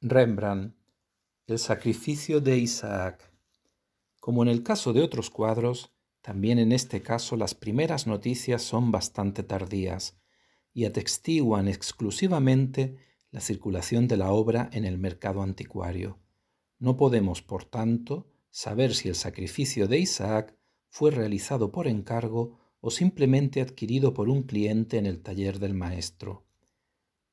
Rembrandt, El sacrificio de Isaac. Como en el caso de otros cuadros, también en este caso las primeras noticias son bastante tardías y atestiguan exclusivamente la circulación de la obra en el mercado anticuario. No podemos, por tanto, saber si el sacrificio de Isaac fue realizado por encargo o simplemente adquirido por un cliente en el taller del maestro.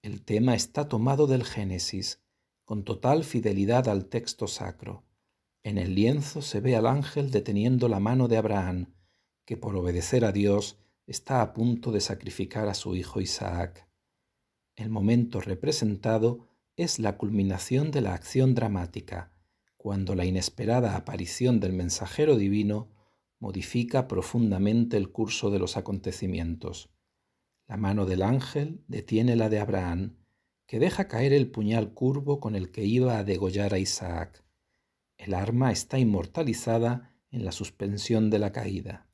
El tema está tomado del Génesis, con total fidelidad al texto sacro. En el lienzo se ve al ángel deteniendo la mano de Abraham, que por obedecer a Dios está a punto de sacrificar a su hijo Isaac. El momento representado es la culminación de la acción dramática, cuando la inesperada aparición del mensajero divino modifica profundamente el curso de los acontecimientos. La mano del ángel detiene la de Abraham, que deja caer el puñal curvo con el que iba a degollar a Isaac. El arma está inmortalizada en la suspensión de la caída.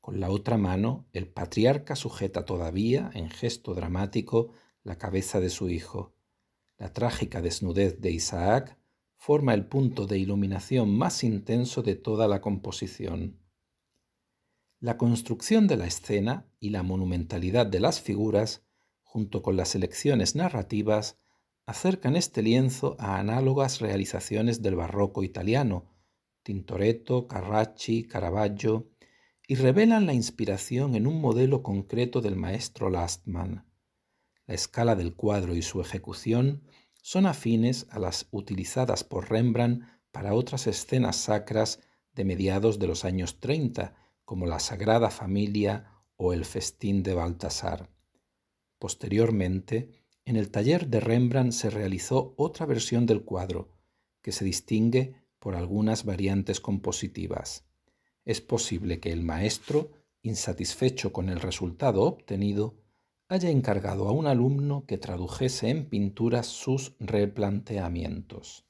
Con la otra mano, el patriarca sujeta todavía, en gesto dramático, la cabeza de su hijo. La trágica desnudez de Isaac forma el punto de iluminación más intenso de toda la composición. La construcción de la escena y la monumentalidad de las figuras junto con las elecciones narrativas, acercan este lienzo a análogas realizaciones del barroco italiano, Tintoretto, Carracci, Caravaggio, y revelan la inspiración en un modelo concreto del maestro Lastman. La escala del cuadro y su ejecución son afines a las utilizadas por Rembrandt para otras escenas sacras de mediados de los años 30, como la Sagrada Familia o el Festín de Baltasar. Posteriormente, en el taller de Rembrandt se realizó otra versión del cuadro, que se distingue por algunas variantes compositivas. Es posible que el maestro, insatisfecho con el resultado obtenido, haya encargado a un alumno que tradujese en pinturas sus replanteamientos.